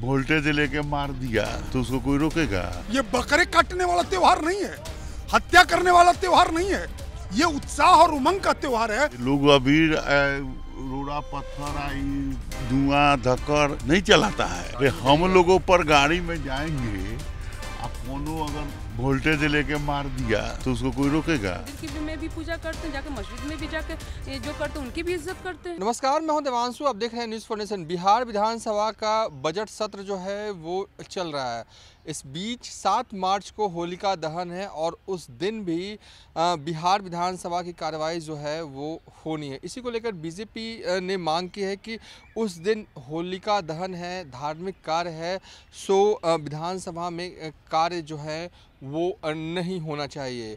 Voltage लेके मार दिया तो उसको कोई रोकेगा ये बकरे काटने वाला त्योहार नहीं है हत्या करने वाला त्योहार नहीं है ये उत्साह और उमंग का त्योहार है लोग अभी रोड़ा पत्थर आई धुआं धक्कर नहीं चलाता है हम लोगों पर गाड़ी में जाएंगे आप अगर वोल्टेज लेके मार दिया तो उसको कोई रोकेगा में भी पूजा करते हैं जाके मस्जिद में भी जाके जो करते हैं उनकी भी इज्जत करते हैं नमस्कार मैं हूं देवांशु आप देख रहे हैं न्यूज़ फोर्नेशन बिहार विधानसभा का बजट सत्र जो है वो चल रहा है इस बीच सात मार्च को होलिका दहन है और उस दिन भी बिहार विधानसभा की कार्रवाई जो है वो होनी है इसी को लेकर बीजेपी ने मांग की है कि उस दिन होलिका दहन है धार्मिक कार्य है सो विधानसभा में कार्य जो है वो नहीं होना चाहिए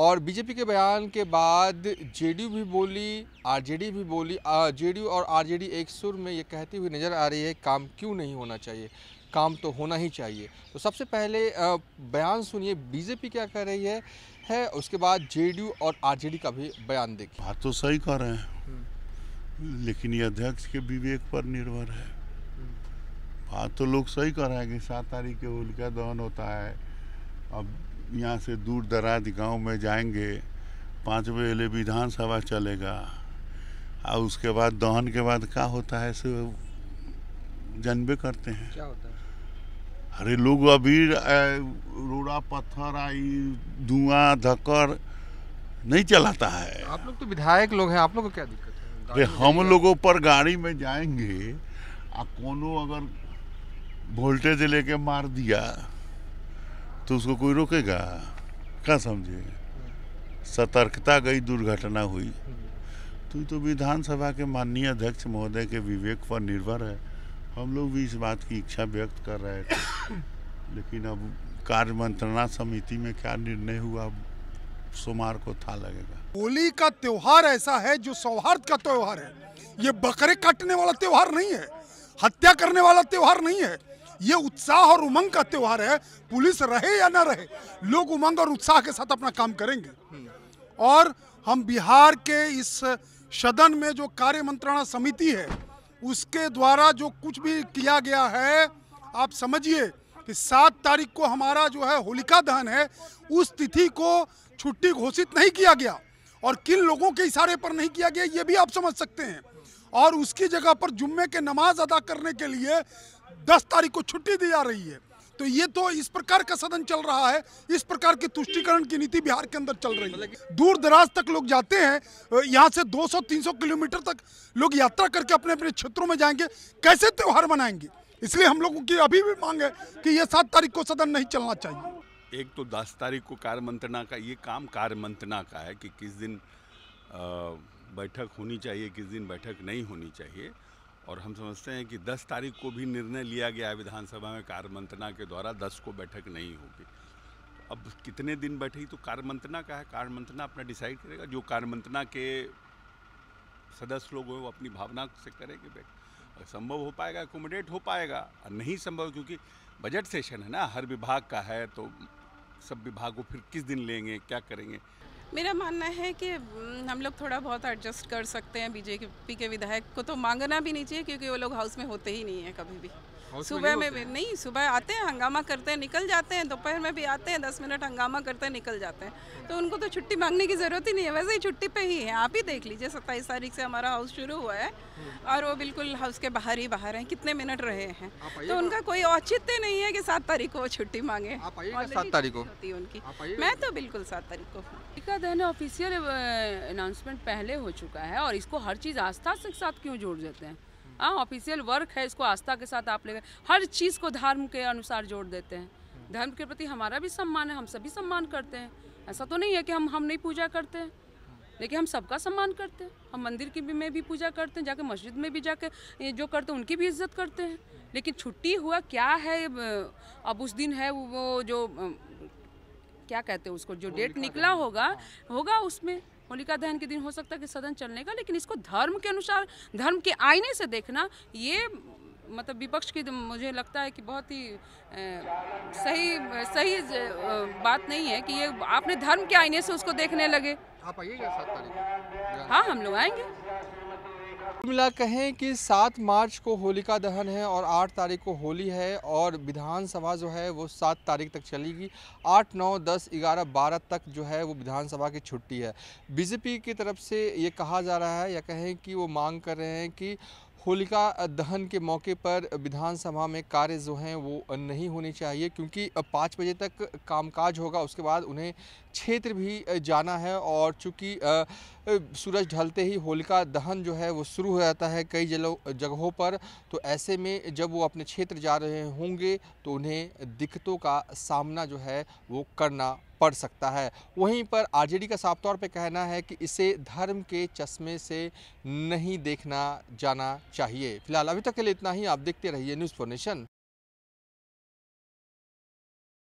और बीजेपी के बयान के बाद जेडीयू भी बोली आरजेडी भी बोली जेडीयू और आरजेडी एक सुर में ये कहती हुई नज़र आ रही है काम क्यों नहीं होना चाहिए काम तो होना ही चाहिए तो सबसे पहले बयान सुनिए बीजेपी क्या कह रही है है उसके बाद जेडीयू और आरजेडी का भी बयान देखिए बात तो सही कह रहे हैं हम्म। लेकिन ये अध्यक्ष के विवेक पर निर्भर है हम्म। बात तो लोग सही कह रहे हैं कि सात तारीख के होलिका दहन होता है अब यहाँ से दूर दराज गांव में जाएंगे पाँचवें एले विधानसभा चलेगा और उसके बाद दहन के बाद क्या होता है सो जानबे करते हैं क्या होता है अरे लोग अभी रोड़ा पत्थर आई धुआं धक्कर नहीं चलाता है आप लोग तो विधायक लोग हैं आप लोग को क्या दिक्कत है अरे हम लोगों पर गाड़ी में जाएंगे आ कोनो अगर वोल्टेज लेके मार दिया तो उसको कोई रोकेगा क्या समझे सतर्कता गई दुर्घटना हुई तो तो विधानसभा के माननीय अध्यक्ष महोदय के विवेक पर निर्भर है हम लोग भी इस बात की इच्छा व्यक्त कर रहे थे लेकिन अब कार्य मंत्रणा समिति में क्या निर्णय हुआ सोमवार को था लगेगा होली का त्योहार ऐसा है जो सौहार्द का त्योहार है ये बकरे काटने वाला त्योहार नहीं है हत्या करने वाला त्योहार नहीं है ये उत्साह और उमंग का त्यौहार है पुलिस रहे या ना रहे लोग उमंग और उत्साह के साथ अपना काम करेंगे और हम बिहार के इस सदन में जो कार्य मंत्रणा समिति है उसके द्वारा जो कुछ भी किया गया है आप समझिए कि सात तारीख को हमारा जो है होलिका दहन है उस तिथि को छुट्टी घोषित नहीं किया गया और किन लोगों के इशारे पर नहीं किया गया ये भी आप समझ सकते हैं और उसकी जगह पर जुम्मे के नमाज अदा करने के लिए दस तारीख को छुट्टी दी जा रही है तो ये तो इस प्रकार का सदन चल रहा है इस प्रकार की तुष्टिकरण की नीति बिहार के अंदर चल रही है दूर दराज तक लोग जाते हैं यहाँ से 200-300 किलोमीटर तक लोग यात्रा करके अपने अपने क्षेत्रों में जाएंगे कैसे त्यौहार मनाएंगे इसलिए हम लोगों की अभी भी मांग है कि ये सात तारीख को सदन नहीं चलना चाहिए एक तो दस तारीख को कार्य मंत्रणा का ये काम कार्य मंत्रणा का है कि किस दिन आ... बैठक होनी चाहिए किस दिन बैठक नहीं होनी चाहिए और हम समझते हैं कि 10 तारीख को भी निर्णय लिया गया है विधानसभा में कार्य मंत्रणा के द्वारा 10 को बैठक नहीं होगी अब कितने दिन बैठेगी तो कार्य मंत्रणा का है कार्य मंत्रणा अपना डिसाइड करेगा जो कार्य मंत्रणा के सदस्य लोग हैं वो अपनी भावना से करेंगे बैठक संभव हो पाएगा एकोमोडेट हो पाएगा और नहीं संभव क्योंकि बजट सेशन है ना हर विभाग का है तो सब विभाग को फिर किस दिन लेंगे क्या करेंगे मेरा मानना है कि हम्म, हम लोग थोड़ा बहुत एडजस्ट कर सकते हैं बीजेपी के विधायक को तो मांगना भी नहीं चाहिए क्योंकि वो लोग हाउस में होते ही नहीं हैं कभी भी सुबह में भी नहीं सुबह आते हैं हंगामा करते हैं निकल जाते हैं दोपहर में भी आते हैं दस मिनट हंगामा करते हैं निकल जाते हैं तो उनको तो छुट्टी मांगने की ज़रूरत ही नहीं है वैसे ही छुट्टी पे ही है आप ही देख लीजिए सत्ताईस तारीख से हमारा हाउस शुरू हुआ है हम्म। और वो बिल्कुल हाउस के बाहर ही बाहर हैं कितने मिनट रहे हैं तो उनका कोई औचित्य नहीं है कि सात तारीख को वो छुट्टी मांगे सात तारीख को होती है उनकी मैं तो बिल्कुल सात तारीख को टीका दहन ऑफिशियल अनाउंसमेंट पहले हो चुका है और इसको हर चीज़ आस्था से साथ क्यों जोड़ देते हैं हाँ ऑफिशियल वर्क है इसको आस्था के साथ आप ले हर चीज़ को धर्म के अनुसार जोड़ देते हैं धर्म के प्रति हमारा भी सम्मान है हम सभी सम्मान करते हैं ऐसा तो नहीं है कि हम हम नहीं पूजा करते हैं लेकिन हम सबका सम्मान करते हैं हम मंदिर की भी में भी पूजा करते हैं जाके मस्जिद में भी जाके जो करते हैं उनकी भी इज्जत करते हैं लेकिन छुट्टी हुआ क्या है अब उस दिन है वो जो क्या कहते हैं उसको जो डेट निकला होगा हाँ। होगा उसमें होलिका दहन के दिन हो सकता है कि सदन चलने का लेकिन इसको धर्म के अनुसार धर्म के आईने से देखना ये मतलब विपक्ष की तो मुझे लगता है कि बहुत ही सही सही बात नहीं है कि ये आपने धर्म के आईने से उसको देखने लगे आप आइएगा सात तारीख हाँ हम लोग आएंगे मिला कहें कि 7 मार्च को होलिका दहन है और 8 तारीख को होली है और विधानसभा जो है वो 7 तारीख तक चलेगी 8, 9, 10, 11, 12 तक जो है वो विधानसभा की छुट्टी है बीजेपी की तरफ से ये कहा जा रहा है या कहें कि वो मांग कर रहे हैं कि होलिका दहन के मौके पर विधानसभा में कार्य जो हैं वो नहीं होने चाहिए क्योंकि पाँच बजे तक कामकाज होगा उसके बाद उन्हें क्षेत्र भी जाना है और चूँकि सूरज ढलते ही होलिका दहन जो है वो शुरू हो जाता है कई जगहों पर तो ऐसे में जब वो अपने क्षेत्र जा रहे होंगे तो उन्हें दिक्कतों का सामना जो है वो करना पड़ सकता है वहीं पर आरजेडी का साफ तौर पर कहना है कि इसे धर्म के चश्मे से नहीं देखना जाना चाहिए फिलहाल अभी तक के लिए इतना ही आप देखते रहिए न्यूज़ फॉर नेशन